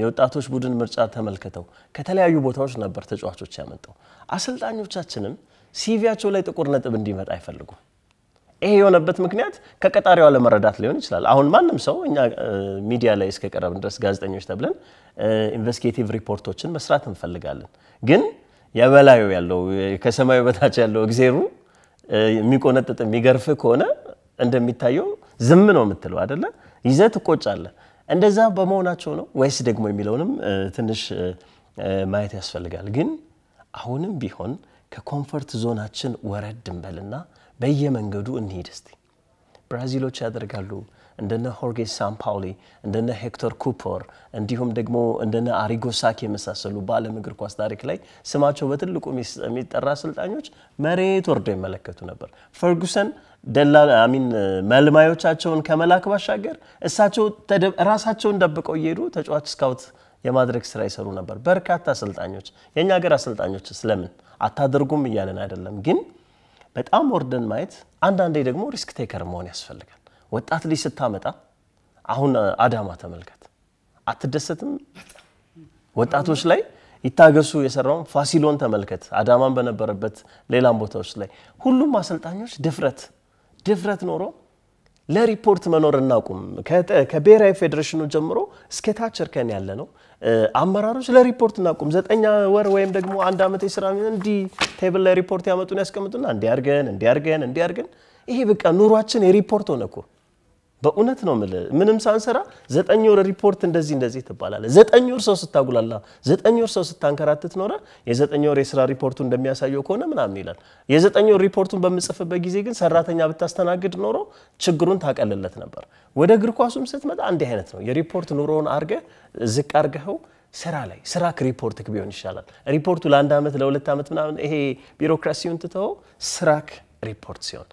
የወጣቶች ቡድን ምርጫ ተመልክተው ከተለያዩ ቦታዎች ነበር ተጫዋቾች ያመጣው። አሰልጣኞቻችንም ሲቪያቸው ላይ ጥቁር ነጥብ እንዲመጣ አይፈልጉም። ይሄ የሆነበት ምክንያት ከቀጣሪው ለመረዳት ሊሆን ይችላል። አሁን ማንም ሰው እኛ ሚዲያ ላይ እስከቀረብን ድረስ ጋዜጠኞች ተብለን ኢንቨስቲጌቲቭ ሪፖርቶችን መስራት እንፈልጋለን። ግን የበላዩ ያለው ከሰማዩ በታች ያለው እግዜሩ የሚቆነጥጥ የሚገርፍ ከሆነ እንደሚታየው ዝም ነው የምትለው አደለ? ይዘህ ትቆጫለህ። እንደዛ በመሆናቸው ነው ወይስ ደግሞ የሚለውንም ትንሽ ማየት ያስፈልጋል። ግን አሁንም ቢሆን ከኮንፈርት ዞናችን ወረድ እንበልና በየመንገዱ እንሂድ እስቲ። ብራዚሎች ያደርጋሉ። እንደነ ሆርጌ ሳምፓውሊ፣ እንደነ ሄክቶር ኩፐር እንዲሁም ደግሞ እንደነ አሪጎሳኪ የመሳሰሉ በዓለም እግር ኳስ ታሪክ ላይ ስማቸው በትልቁ የሚጠራ አሰልጣኞች መሬት ወርደው ይመለከቱ ነበር። ፈርጉሰን ሚን መልማዮቻቸውን ከመላክ ባሻገር እሳቸው ራሳቸውን ደብቀው እየሄዱ ተጫዋች ስካውት የማድረግ ስራ ይሰሩ ነበር። በርካታ አሰልጣኞች የእኛ ሀገር አሰልጣኞች ስለምን አታደርጉም እያለን አይደለም ግን በጣም ወርደን ማየት፣ አንዳንዴ ደግሞ ሪስክ ቴከር መሆን ያስፈልጋል። ወጣት ልጅ ስታመጣ አሁን አዳማ ተመልከት፣ አትደሰትም? ወጣቶች ላይ ይታገሱ የሰራውን ፋሲሎን ተመልከት፣ አዳማን በነበረበት ሌላም ቦታዎች ላይ ሁሉም አሰልጣኞች ድፍረት ድፍረት ኖሮ ለሪፖርት መኖር እናቁም። ከብሔራዊ ፌዴሬሽኑ ጀምሮ እስከ ታች እርከን ያለ ነው። አመራሮች ለሪፖርት እናቁም። ዘጠኛ ወር ወይም ደግሞ አንድ ዓመት የስራ እንዲህ ቴብል ላይ ሪፖርት ያመጡን ያስቀምጡና እንዲያርገን እንዲያርገን እንዲያርገን ይሄ በቃ ኑሯችን የሪፖርት ሆነ እኮ በእውነት ነው ምል ምንም ሳንሰራ ዘጠኝ ወር ሪፖርት እንደዚህ እንደዚህ ትባላለ። ዘጠኝ ወር ሰው ስታጉላላ፣ ዘጠኝ ወር ሰው ስታንከራትት ኖረ። የዘጠኝ ወር የስራ ሪፖርቱ እንደሚያሳየው ከሆነ ምናምን ይላል። የዘጠኝ ወር ሪፖርቱን በምጽፍበት ጊዜ ግን ሰራተኛ ብታስተናግድ ኖሮ ችግሩን ታቀልለት ነበር። ወደ እግር ኳሱም ስትመጣ እንዲህ አይነት ነው። የሪፖርት ኑሮውን አርገ ዝቅ አርገኸው ስራ ላይ ስራ ሪፖርትክ ቢሆን ይሻላል። ሪፖርቱ ለአንድ ዓመት ለሁለት ዓመት ምናምን ይሄ ቢሮክራሲውን ትተው ስራክ ሪፖርት ሲሆን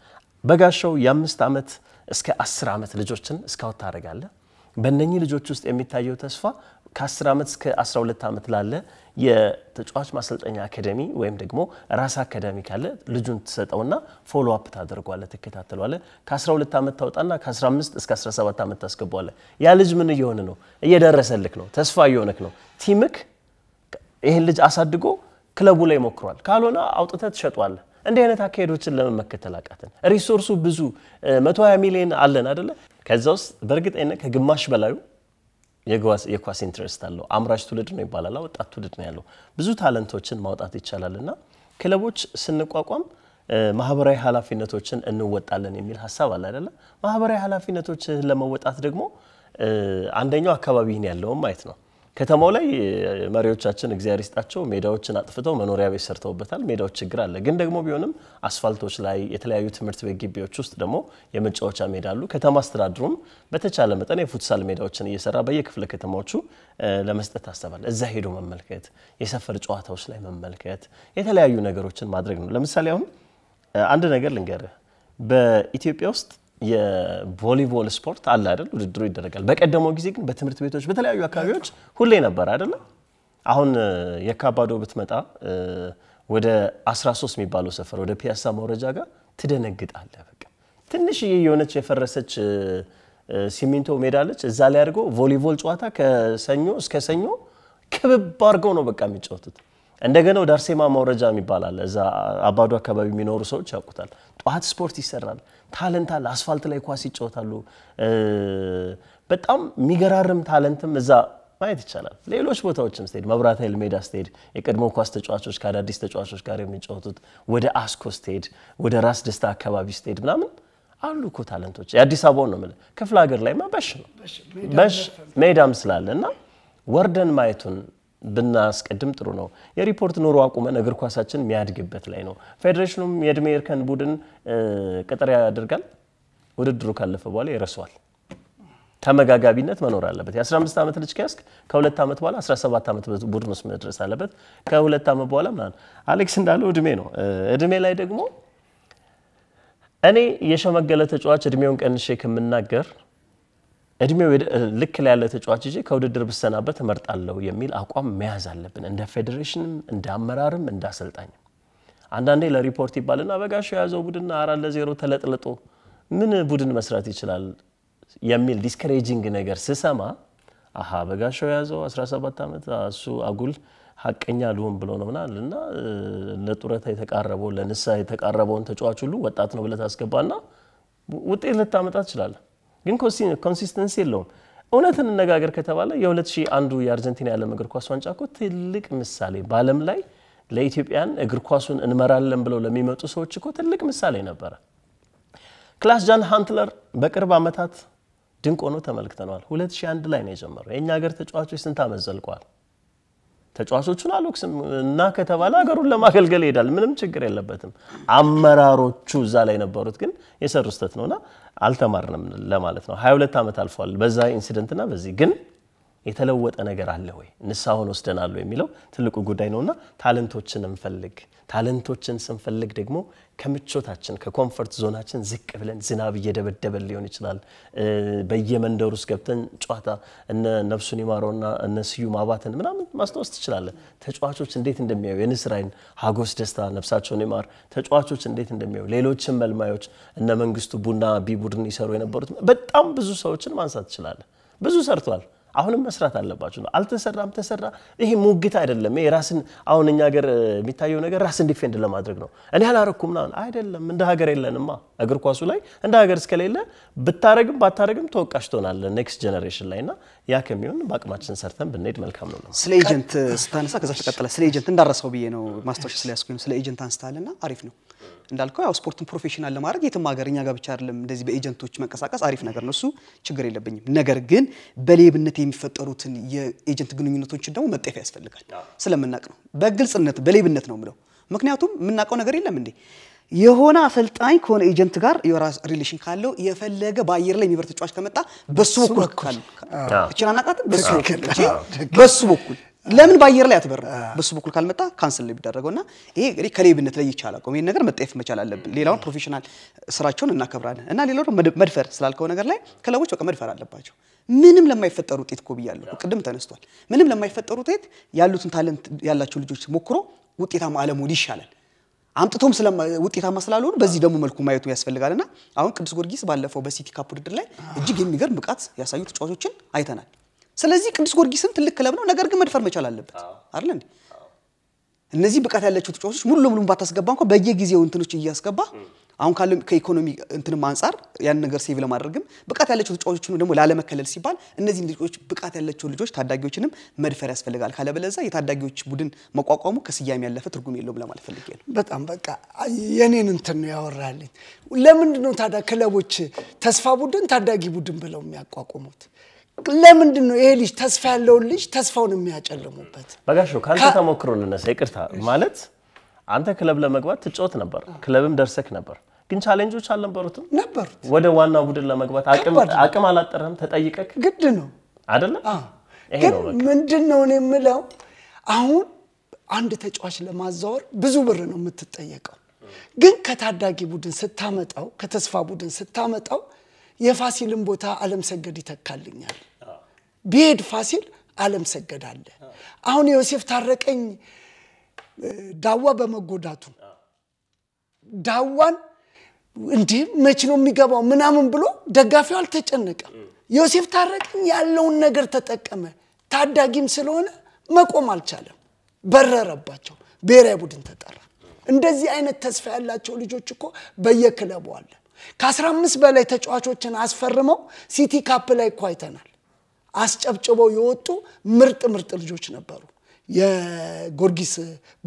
በጋሻው የአምስት ዓመት እስከ አስር ዓመት ልጆችን እስካውት ታደርጋለህ። በእነኚህ ልጆች ውስጥ የሚታየው ተስፋ ከ10 ዓመት እስከ 12 ዓመት ላለ የተጫዋች ማሰልጠኛ አካዳሚ ወይም ደግሞ ራስ አካዳሚ ካለ ልጁን ትሰጠውና ፎሎ አፕ ታደርጓለ፣ ትከታተሏለ። ከ12 ዓመት ታውጣና ከ15 እስከ 17 ዓመት ታስገቧለ። ያ ልጅ ምን እየሆነ ነው? እየደረሰልክ ነው። ተስፋ እየሆነክ ነው። ቲምክ ይህን ልጅ አሳድጎ ክለቡ ላይ ሞክሯል። ካልሆነ አውጥተ ትሸጧለህ። እንዲህ አይነት አካሄዶችን ለምን መከተል አቃተን? ሪሶርሱ ብዙ 120 ሚሊዮን አለን አደለ? ከዛ ውስጥ በእርግጠኝነት ከግማሽ በላዩ የኳስ ኢንትረስት አለው። አምራች ትውልድ ነው ይባላል፣ ወጣት ትውልድ ነው ያለው። ብዙ ታለንቶችን ማውጣት ይቻላል እና ክለቦች ስንቋቋም ማህበራዊ ኃላፊነቶችን እንወጣለን የሚል ሀሳብ አለ አደለ? ማህበራዊ ኃላፊነቶችን ለመወጣት ደግሞ አንደኛው አካባቢህን ያለውን ማየት ነው። ከተማው ላይ መሪዎቻችን እግዚአብሔር ይስጣቸው ሜዳዎችን አጥፍተው መኖሪያ ቤት ሰርተውበታል። ሜዳዎች ችግር አለ። ግን ደግሞ ቢሆንም አስፋልቶች ላይ የተለያዩ ትምህርት ቤት ግቢዎች ውስጥ ደግሞ የመጫወቻ ሜዳ አሉ። ከተማ አስተዳድሩም በተቻለ መጠን የፉትሳል ሜዳዎችን እየሰራ በየክፍለ ከተማዎቹ ለመስጠት ታስባል። እዛ ሄዶ መመልከት፣ የሰፈር ጨዋታዎች ላይ መመልከት፣ የተለያዩ ነገሮችን ማድረግ ነው። ለምሳሌ አሁን አንድ ነገር ልንገርህ በኢትዮጵያ ውስጥ የቮሊቦል ስፖርት አለ አይደል? ውድድሩ ይደረጋል። በቀደመው ጊዜ ግን በትምህርት ቤቶች በተለያዩ አካባቢዎች ሁሌ ነበር አይደለም። አሁን የካባዶ ብትመጣ ወደ 13 የሚባለው ሰፈር ወደ ፒያሳ መውረጃ ጋር ትደነግጣለህ። በቃ ትንሽዬ የሆነች የፈረሰች ሲሚንቶ ሜዳለች እዛ ላይ አድርገው ቮሊቦል ጨዋታ ከሰኞ እስከ ሰኞ ክብብ አድርገው ነው በቃ የሚጫወቱት። እንደገና ወደ አርሴማ መውረጃ የሚባል አለ። እዛ አባዶ አካባቢ የሚኖሩ ሰዎች ያውቁታል። ጠዋት ስፖርት ይሰራል። ታለንት አለ። አስፋልት ላይ ኳስ ይጫወታሉ። በጣም የሚገራርም ታለንትም እዛ ማየት ይቻላል። ሌሎች ቦታዎችም ስትሄድ መብራት ኃይል ሜዳ ስትሄድ የቀድሞ ኳስ ተጫዋቾች ከአዳዲስ ተጫዋቾች ጋር የሚጫወቱት ወደ አስኮ ስትሄድ፣ ወደ ራስ ደስታ አካባቢ ስትሄድ ምናምን አሉ እኮ ታለንቶች። የአዲስ አበባ ነው ምለ ክፍለ ሀገር ላይ በሽ ነው በሽ ሜዳም ስላለ እና ወርደን ማየቱን ብናስቀድም ጥሩ ነው። የሪፖርት ኑሮ አቁመን እግር ኳሳችን የሚያድግበት ላይ ነው። ፌዴሬሽኑም የእድሜ እርከን ቡድን ቅጥር ያደርጋል። ውድድሩ ካለፈ በኋላ ይረሷል። ተመጋጋቢነት መኖር አለበት። የ15 ዓመት ልጅ ከያስክ ከሁለት ዓመት በኋላ 17 ዓመት ቡድን ውስጥ መድረስ አለበት። ከሁለት ዓመት በኋላ ምናምን አሌክስ እንዳለው እድሜ ነው። እድሜ ላይ ደግሞ እኔ የሸመገለ ተጫዋች እድሜውን ቀንሼ ከምናገር እድሜው ልክ ላይ ያለ ተጫዋች ይዤ ከውድድር ብሰናበት እመርጣለሁ የሚል አቋም መያዝ አለብን፣ እንደ ፌዴሬሽንም እንደ አመራርም እንደ አሰልጣኝም። አንዳንዴ ለሪፖርት ይባልና በጋሻው የያዘው ቡድን አራት ለዜሮ ተለጥልጦ ምን ቡድን መስራት ይችላል የሚል ዲስከሬጂንግ ነገር ስሰማ አሀ በጋሻው የያዘው 17 ዓመት እሱ አጉል ሀቀኛ ልሆን ብሎ ነው ምናል እና ለጡረታ የተቃረበው ለንሳ የተቃረበውን ተጫዋች ሁሉ ወጣት ነው ብለህ ታስገባና ውጤት ልታመጣ ትችላለህ። ግን ኮንሲስተንሲ የለውም። እውነት እንነጋገር ከተባለ የ2000 አንዱ የአርጀንቲና የዓለም እግር ኳስ ዋንጫ እኮ ትልቅ ምሳሌ በዓለም ላይ ለኢትዮጵያን እግር ኳሱን እንመራለን ብለው ለሚመጡ ሰዎች እኮ ትልቅ ምሳሌ ነበረ። ክላስ ጃን ሃንትለር በቅርብ ዓመታት ድንቅ ሆኖ ተመልክተነዋል። 2001 ላይ ነው የጀመረው። የእኛ ሀገር ተጫዋቾች ስንት ዓመት ዘልቋል ተጫዋቾቹን አልወቅስም እና ከተባለ ሀገሩን ለማገልገል ይሄዳል። ምንም ችግር የለበትም። አመራሮቹ እዛ ላይ የነበሩት ግን የሰሩ ስህተት ነውና አልተማርንም ለማለት ነው። 22 ዓመት አልፏል በዛ ኢንሲደንትና በዚህ ግን የተለወጠ ነገር አለ ወይ ንስሐውን ወስደናሉ የሚለው ትልቁ ጉዳይ ነውና ታለንቶችን እንፈልግ ታለንቶችን ስንፈልግ ደግሞ ከምቾታችን ከኮምፈርት ዞናችን ዝቅ ብለን ዝናብ እየደበደበን ሊሆን ይችላል በየመንደር ውስጥ ገብተን ጨዋታ እነ ነፍሱን ይማረውና እነ ስዩ አባተን ምናምን ማስታወስ ትችላለን ተጫዋቾች እንዴት እንደሚያዩ የንስራይን ሀጎስ ደስታ ነፍሳቸውን ይማር ተጫዋቾች እንዴት እንደሚያዩ ሌሎችን መልማዮች እነ መንግስቱ ቡና ቢ ቡድን ይሰሩ የነበሩት በጣም ብዙ ሰዎችን ማንሳት ትችላለን ብዙ ሰርቷል አሁንም መስራት አለባችሁ ነው። አልተሰራም ተሰራ፣ ይሄ ሙግት አይደለም። ይሄ ራስን አሁን እኛ ሀገር የሚታየው ነገር ራስን ዲፌንድ ለማድረግ ነው። እኔ አላረኩም ምናምን አይደለም። እንደ ሀገር የለንማ እግር ኳሱ ላይ እንደ ሀገር እስከሌለ ብታረግም ባታረግም ተወቃሽ ትሆናለህ ኔክስት ጀኔሬሽን ላይ እና ያ ከሚሆን በአቅማችን ሰርተን ብንሄድ መልካም ነው። ስለ ኤጀንት ስታነሳ ከዛ ተቀጠለ ስለ ኤጀንት እንዳረሰው ብዬ ነው ማስታወሻ ስለያስኩኝ ስለ ኤጀንት አንስታለና አሪፍ ነው። እንዳልከው ያው ስፖርትን ፕሮፌሽናል ለማድረግ የትም ሀገር እኛ ጋር ብቻ አይደለም እንደዚህ በኤጀንቶች መንቀሳቀስ አሪፍ ነገር ነው። እሱ ችግር የለብኝም። ነገር ግን በሌብነት የሚፈጠሩትን የኤጀንት ግንኙነቶችን ደግሞ መጠፍ ያስፈልጋል። ስለምናቅ ነው፣ በግልጽነት በሌብነት ነው ምለው። ምክንያቱም የምናውቀው ነገር የለም እንዴ የሆነ አሰልጣኝ ከሆነ ኤጀንት ጋር የራስ ሪሌሽን ካለው የፈለገ በአየር ላይ የሚበር ተጫዋች ከመጣ በሱ በኩል እችን አናቃትም በሱ በኩል ለምን በአየር ላይ አትበር? በሱ በኩል ካልመጣ ካንስል ነው የሚደረገው። እና ይሄ እንግዲህ ከሌብነት ላይ ይቻላል ቆም ነገር መጠየፍ መቻል አለብን። ሌላውን ፕሮፌሽናል ስራቸውን እናከብራለን። እና ሌላው መድፈር ስላልከው ነገር ላይ ክለቦች በቃ መድፈር አለባቸው። ምንም ለማይፈጠሩ ውጤት እኮ ብያለሁ፣ ቅድም ተነስቷል። ምንም ለማይፈጠሩ ውጤት ያሉትን ታለንት ያላቸው ልጆች ሞክሮ ውጤታማ አለመሆን ይሻላል። አምጥቶም ውጤታማ ስላልሆኑ በዚህ ደግሞ መልኩ ማየቱ ያስፈልጋልና አሁን ቅዱስ ጊዮርጊስ ባለፈው በሲቲ ካፕ ውድድር ላይ እጅግ የሚገርም ብቃት ያሳዩ ተጫዋቾችን አይተናል። ስለዚህ ቅዱስ ጊዮርጊስም ትልቅ ክለብ ነው፣ ነገር ግን መድፈር መቻል አለበት አይደል እንዴ? እነዚህ ብቃት ያላቸው ተጫዋቾች ሙሉ ለሙሉ ባታስገባ እንኳ በየጊዜው እንትኖች እያስገባ አሁን ካለ ከኢኮኖሚ እንትንም አንጻር ያን ነገር ሴቭ ለማድረግም ብቃት ያላቸው ተጫዋቾችን ደግሞ ላለመከለል ሲባል እነዚህ ልጆች ብቃት ያላቸው ልጆች ታዳጊዎችንም መድፈር ያስፈልጋል። ካለበለዛ የታዳጊዎች ቡድን መቋቋሙ ከስያሜ ያለፈ ትርጉም የለውም ለማለት ፈልጌ ነው። በጣም በቃ የኔን እንትን ነው ያወራልኝ። ለምንድን ነው ታዲያ ክለቦች ተስፋ ቡድን ታዳጊ ቡድን ብለው የሚያቋቁሙት? ለምንድን ነው ይሄ ልጅ ተስፋ ያለውን ልጅ ተስፋውን የሚያጨልሙበት? በጋሽ ከአንተ ተሞክሮ ልነሳ። ይቅርታ ማለት አንተ ክለብ ለመግባት ትጮት ነበር፣ ክለብም ደርሰክ ነበር። ግን ቻሌንጆች አልነበሩትም? ነበሩት። ወደ ዋና ቡድን ለመግባት አቅም አላጠረም ተጠይቀክ ግድ ነው አይደለም? ግን ምንድን ነው እኔ የምለው አሁን አንድ ተጫዋች ለማዛወር ብዙ ብር ነው የምትጠየቀው። ግን ከታዳጊ ቡድን ስታመጣው፣ ከተስፋ ቡድን ስታመጣው የፋሲልን ቦታ አለም ሰገድ ይተካልኛል። ቢሄድ ፋሲል አለም ሰገድ አለ። አሁን ዮሴፍ ታረቀኝ ዳዋ በመጎዳቱ ዳዋን እንዲህ መች ነው የሚገባው ምናምን ብሎ ደጋፊው አልተጨነቀም። ዮሴፍ ታረቀኝ ያለውን ነገር ተጠቀመ። ታዳጊም ስለሆነ መቆም አልቻለም፣ በረረባቸው። ብሔራዊ ቡድን ተጠራ። እንደዚህ አይነት ተስፋ ያላቸው ልጆች እኮ በየክለቡ አለ። ከ15 በላይ ተጫዋቾችን አስፈርመው ሲቲ ካፕ ላይ እኮ አይተናል። አስጨብጭበው የወጡ ምርጥ ምርጥ ልጆች ነበሩ። የጎርጊስ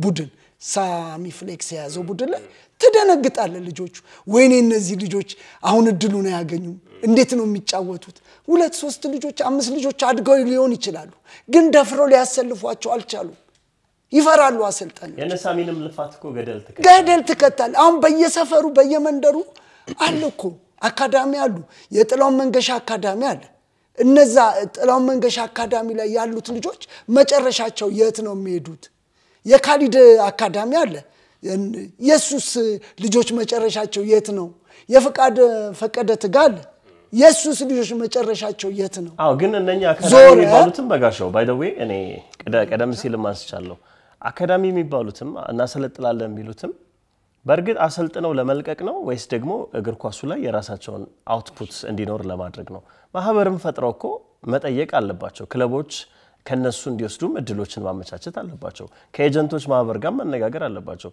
ቡድን ሳሚ ፍሌክስ የያዘው ቡድን ላይ ትደነግጣለ። ልጆቹ ወይኔ እነዚህ ልጆች አሁን እድሉን አያገኙም፣ እንዴት ነው የሚጫወቱት? ሁለት ሶስት ልጆች አምስት ልጆች አድገው ሊሆን ይችላሉ፣ ግን ደፍሮ ሊያሰልፏቸው አልቻሉም። ይፈራሉ አሰልጣኞች። የነሳሚንም ልፋት ገደል ትከታል። አሁን በየሰፈሩ በየመንደሩ አለ እኮ አካዳሚ አሉ። የጥላውን መንገሻ አካዳሚ አለ። እነዛ ጥላውን መንገሻ አካዳሚ ላይ ያሉት ልጆች መጨረሻቸው የት ነው የሚሄዱት? የካሊድ አካዳሚ አለ። የሱስ ልጆች መጨረሻቸው የት ነው? የፍቃድ ፈቀደ ትጋል የሱስ ልጆች መጨረሻቸው የት ነው? አዎ፣ ግን እነኛ አካዳሚ የሚባሉትም በጋሻው ባይ እኔ ቀደም ሲል አንስቻለሁ። አካዳሚ የሚባሉትም እናሰለጥላለን የሚሉትም በእርግጥ አሰልጥነው ለመልቀቅ ነው ወይስ ደግሞ እግር ኳሱ ላይ የራሳቸውን አውትፑት እንዲኖር ለማድረግ ነው? ማህበርም ፈጥረው እኮ መጠየቅ አለባቸው። ክለቦች ከነሱ እንዲወስዱም እድሎችን ማመቻቸት አለባቸው። ከኤጀንቶች ማህበር ጋር መነጋገር አለባቸው።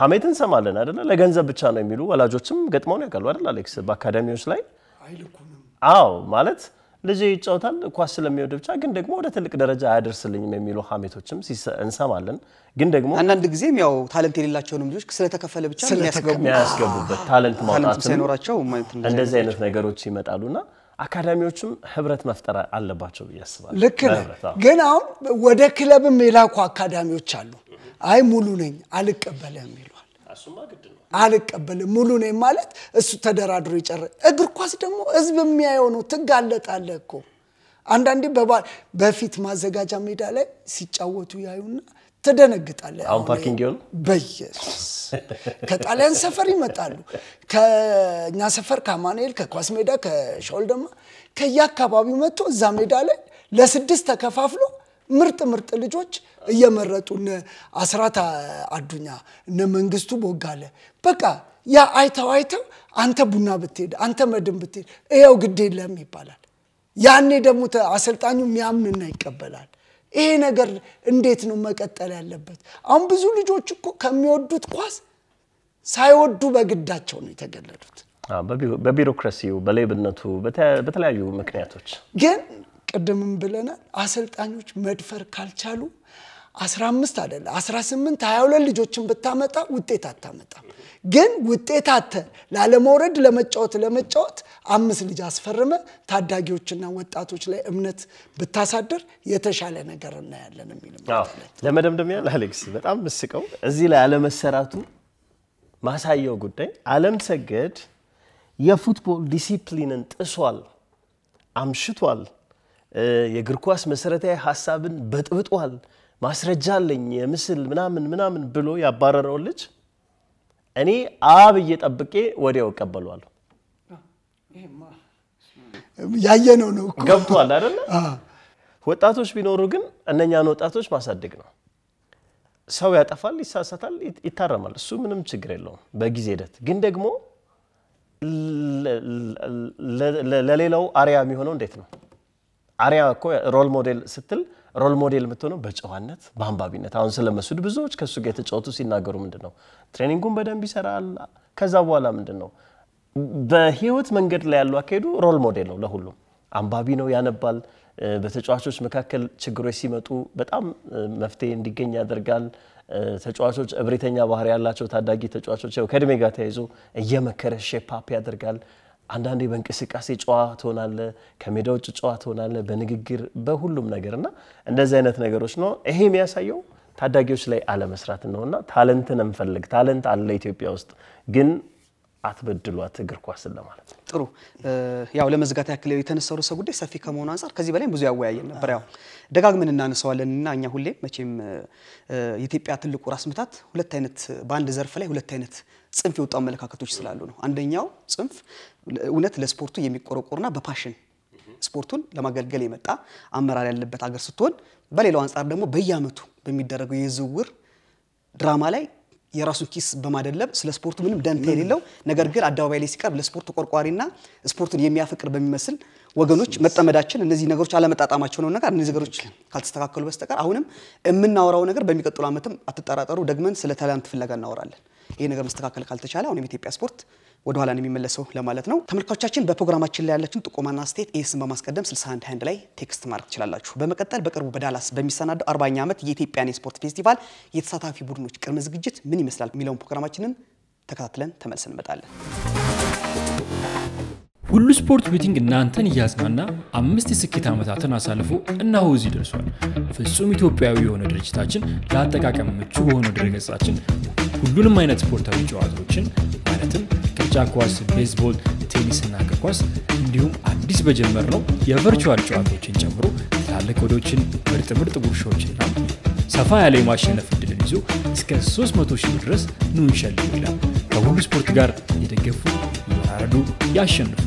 ሀሜት እንሰማለን አይደለ? ለገንዘብ ብቻ ነው የሚሉ ወላጆችም ገጥመውን ያውቃሉ አይደል? አሌክስ በአካዳሚዎች ላይ አዎ ማለት ልጅ ይጫወታል፣ ኳስ ስለሚወድ ብቻ ግን ደግሞ ወደ ትልቅ ደረጃ አያደርስልኝም የሚሉ ሀሜቶችም እንሰማለን። ግን ደግሞ አንዳንድ ጊዜም ያው ታለንት የሌላቸውንም ልጆች ስለተከፈለ ብቻ የሚያስገቡበት ታለንት ማውጣት ሳይኖራቸው እንደዚህ አይነት ነገሮች ይመጣሉ ይመጣሉና አካዳሚዎችም ህብረት መፍጠር አለባቸው ብዬ አስባለሁ። ልክ ግን አሁን ወደ ክለብም የላኩ አካዳሚዎች አሉ። አይ ሙሉ ነኝ አልቀበለ የሚሉ አልቀበልም ሙሉ ነኝ ማለት እሱ ተደራድሮ ይጨር። እግር ኳስ ደግሞ ህዝብ የሚያየው ነው። ትጋለጣለህ እኮ አንዳንዴ በፊት ማዘጋጃ ሜዳ ላይ ሲጫወቱ ያዩና ትደነግጣለህ። አሁን ፓርኪንግ ይሆን በየሱስ ከጣሊያን ሰፈር ይመጣሉ። ከእኛ ሰፈር ከአማኑኤል፣ ከኳስ ሜዳ፣ ከሻውልደማ ከየአካባቢው መጥቶ እዛ ሜዳ ላይ ለስድስት ተከፋፍሎ ምርጥ ምርጥ ልጆች እየመረጡ እነ አስራት አዱኛ እነ መንግስቱ ቦጋለ በቃ ያ አይተው አይተው አንተ ቡና ብትሄድ አንተ መድን ብትሄድ ይኸው ግድ የለም ይባላል። ያኔ ደግሞ አሰልጣኙ ሚያምንና ይቀበላል። ይሄ ነገር እንዴት ነው መቀጠል ያለበት? አሁን ብዙ ልጆች እኮ ከሚወዱት ኳስ ሳይወዱ በግዳቸው ነው የተገለሉት። በቢሮክራሲው፣ በሌብነቱ፣ በተለያዩ ምክንያቶች ግን ቅድምም ብለናል። አሰልጣኞች መድፈር ካልቻሉ 15 አደለ 18 22 ልጆችን ብታመጣ ውጤት አታመጣ ግን ውጤት አተ ላለመውረድ ለመጫወት ለመጫወት አምስት ልጅ አስፈርመ ታዳጊዎችና ወጣቶች ላይ እምነት ብታሳድር የተሻለ ነገር እናያለን የሚል ለመደምደሚያ አሌክስ በጣም ምስቀው እዚህ ላይ አለመሰራቱ ማሳየው ጉዳይ አለም ሰገድ የፉትቦል ዲሲፕሊንን ጥሷል፣ አምሽቷል የእግር ኳስ መሰረታዊ ሀሳብን በጥብጧል፣ ማስረጃ አለኝ፣ የምስል ምናምን ምናምን ብሎ ያባረረው ልጅ እኔ አብ እየጠብቄ ወዲያው እቀበሏለሁ። ያየነው ነው ገብቷል አይደለ? ወጣቶች ቢኖሩ ግን እነኛን ወጣቶች ማሳደግ ነው። ሰው ያጠፋል፣ ይሳሳታል፣ ይታረማል። እሱ ምንም ችግር የለውም በጊዜ ሂደት። ግን ደግሞ ለሌላው አሪያ የሚሆነው እንዴት ነው? አሪያ እኮ ሮል ሞዴል ስትል ሮል ሞዴል የምትሆነው በጨዋነት በአንባቢነት። አሁን ስለ መሱድ ብዙዎች ከእሱ ጋር የተጫወቱ ሲናገሩ ምንድን ነው ትሬኒንጉን በደንብ ይሰራል። ከዛ በኋላ ምንድን ነው በህይወት መንገድ ላይ ያሉ አካሄዱ ሮል ሞዴል ነው ለሁሉም። አንባቢ ነው፣ ያነባል። በተጫዋቾች መካከል ችግሮች ሲመጡ በጣም መፍትሄ እንዲገኝ ያደርጋል። ተጫዋቾች እብሪተኛ ባህሪ ያላቸው ታዳጊ ተጫዋቾች ከእድሜ ጋር ተያይዞ እየመከረ ሼፕ አፕ ያደርጋል። አንዳንዴ በእንቅስቃሴ ጨዋ ትሆናለ፣ ከሜዳ ውጭ ጨዋ ትሆናለ፣ በንግግር በሁሉም ነገር እና እንደዚህ አይነት ነገሮች ነው። ይሄ የሚያሳየው ታዳጊዎች ላይ አለመስራት ነው እና ታለንትን እንፈልግ። ታለንት አለ ኢትዮጵያ ውስጥ ግን አትበድሏት እግር ኳስን ለማለት ነው። ጥሩ ያው ለመዝጋት ያክል የተነሳው ርዕሰ ጉዳይ ሰፊ ከመሆኑ አንጻር ከዚህ በላይ ብዙ ያወያየን ነበር። ያው ደጋግመን እናነሳዋለን እና እኛ ሁሌ መቼም የኢትዮጵያ ትልቁ ራስ ምታት ሁለት አይነት በአንድ ዘርፍ ላይ ሁለት አይነት ጽንፍ የወጡ አመለካከቶች ስላሉ ነው። አንደኛው ጽንፍ እውነት ለስፖርቱ የሚቆረቆርና በፓሽን ስፖርቱን ለማገልገል የመጣ አመራር ያለበት ሀገር ስትሆን፣ በሌላው አንጻር ደግሞ በየአመቱ በሚደረገው የዝውውር ድራማ ላይ የራሱን ኪስ በማደለብ ስለ ስፖርቱ ምንም ደንታ የሌለው ነገር ግን አደባባይ ላይ ሲቀርብ ለስፖርት ተቆርቋሪና ስፖርቱን የሚያፈቅር በሚመስል ወገኖች መጠመዳችን እነዚህ ነገሮች አለመጣጣማቸው ነው ነገር እነዚህ ነገሮች ካልተስተካከሉ በስተቀር አሁንም የምናወራው ነገር በሚቀጥሉ ዓመትም አትጠራጠሩ ደግመን ስለ ታላንት ፍለጋ እናወራለን። ይሄ ነገር መስተካከል ካልተቻለ አሁንም የኢትዮጵያ ስፖርት ወደኋላ ነው የሚመለሰው ለማለት ነው። ተመልካቾቻችን በፕሮግራማችን ላይ ያላችሁን ጥቆማና አስተያየት ኤስን በማስቀደም 6121 ላይ ቴክስት ማድረግ ትችላላችሁ። በመቀጠል በቅርቡ በዳላስ በሚሰናደው 40 ዓመት የኢትዮጵያን የስፖርት ፌስቲቫል የተሳታፊ ቡድኖች ቅድመ ዝግጅት ምን ይመስላል የሚለውን ፕሮግራማችንን ተከታትለን ተመልሰን እንመጣለን። ሁሉ ስፖርት ቤቲንግ እናንተን እያዝናና አምስት የስኬት ዓመታትን አሳልፎ እናሆ እዚህ ደርሷል። ፍጹም ኢትዮጵያዊ የሆነ ድርጅታችን ለአጠቃቀም ምቹ በሆነ ድረገጻችን ሁሉንም አይነት ስፖርታዊ ጨዋታዎችን ማለትም ሩጫ ኳስ፣ ቤዝቦል፣ ቴኒስ እና እግር ኳስ እንዲሁም አዲስ በጀመር ነው የቨርቹዋል ጨዋታዎችን ጨምሮ ትላልቅ ወዶችን፣ ምርጥ ምርጥ ጉርሻዎችና ሰፋ ያለ የማሸነፍ እድልን ይዞ እስከ 300 ሺህ ድረስ ኑ እንሸልም ይላል። ከሁሉ ስፖርት ጋር የደገፉ ያራዱ፣ ያሸንፉ።